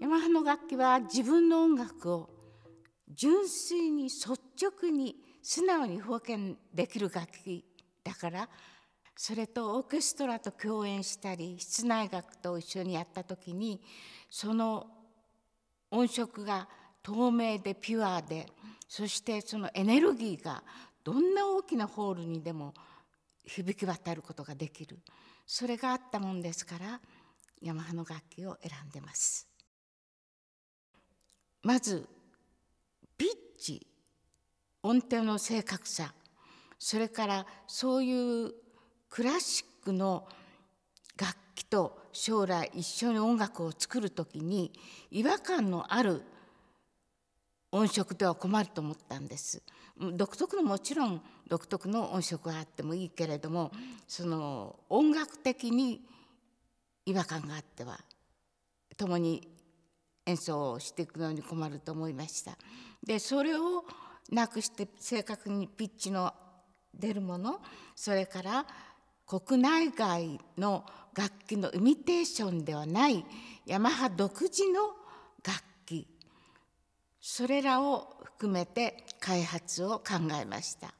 ヤマハの楽器は自分の音楽を純粋に率直に素直に表現できる楽器だからそれとオーケストラと共演したり室内楽と一緒にやった時にその音色が透明でピュアで。そしてそのエネルギーがどんな大きなホールにでも響き渡ることができるそれがあったもんですからヤマハの楽器を選んでますまずピッチ音程の正確さそれからそういうクラシックの楽器と将来一緒に音楽を作る時に違和感のある音色では困ると思ったんです独特のもちろん独特の音色があってもいいけれどもその音楽的に違和感があっては共に演奏をしていくのに困ると思いました。でそれをなくして正確にピッチの出るものそれから国内外の楽器のイミテーションではないヤマハ独自のそれらを含めて開発を考えました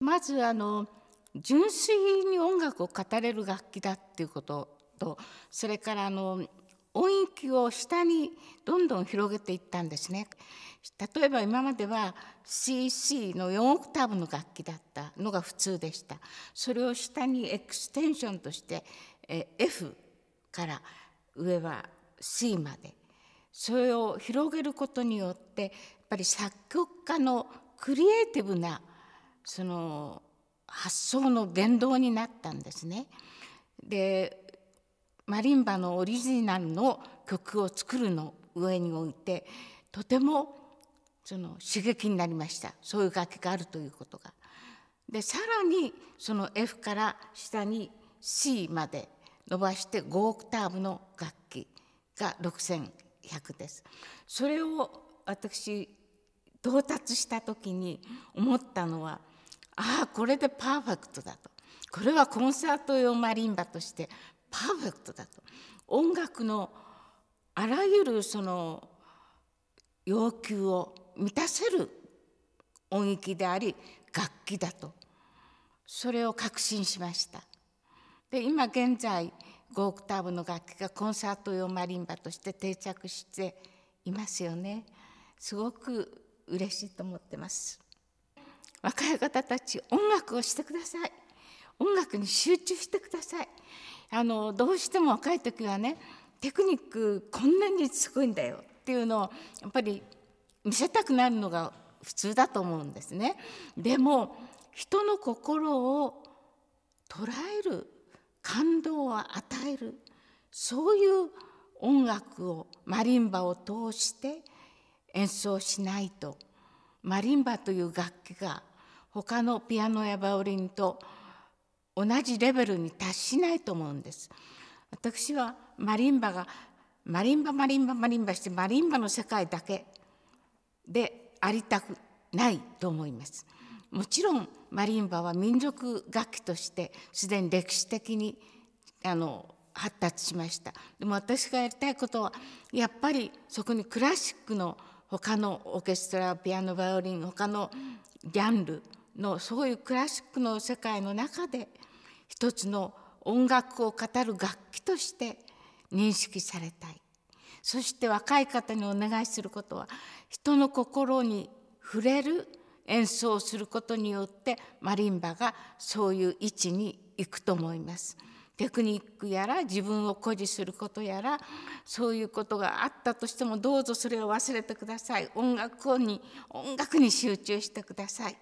まずあの純粋に音楽を語れる楽器だっていうこととそれからあの音域を下にどんどん広げていったんですね例えば今までは CC の4オクターブの楽器だったのが普通でしたそれを下にエクステンションとして F から上は C までそれを広げることによってやっぱり作曲家のクリエイティブなその発想の原動になったんですね。でマリンバのオリジナルの曲を作るの上においてとてもその刺激になりましたそういう楽器があるということが。でさらにその F から下に C まで伸ばして5オクターブの楽器が6,000 100です。それを私到達した時に思ったのはああこれでパーフェクトだとこれはコンサート用マリンバとしてパーフェクトだと音楽のあらゆるその要求を満たせる音域であり楽器だとそれを確信しました。で今現在5オクターブの楽器がコンサート用マリンバとして定着していますよねすごく嬉しいと思ってます若い方たち音楽をしてください音楽に集中してくださいあのどうしても若い時はねテクニックこんなにすごいんだよっていうのをやっぱり見せたくなるのが普通だと思うんですねでも人の心を捉える感動を与えるそういう音楽をマリンバを通して演奏しないとマリンバという楽器が他のピアノやバオリンと同じレベルに達しないと思うんです。私はマリンバがマリンバマリンバマリンバしてマリンバの世界だけでありたくないと思います。もちろんマリンバは民族楽器としてすでに歴史的にあの発達しましたでも私がやりたいことはやっぱりそこにクラシックの他のオーケストラピアノバイオリン他のジャンルのそういうクラシックの世界の中で一つの音楽を語る楽器として認識されたいそして若い方にお願いすることは人の心に触れる演奏することによってマリンバがそういう位置に行くと思います。テクニックやら自分を誇示することやらそういうことがあったとしてもどうぞそれを忘れてください音楽に音楽に集中してください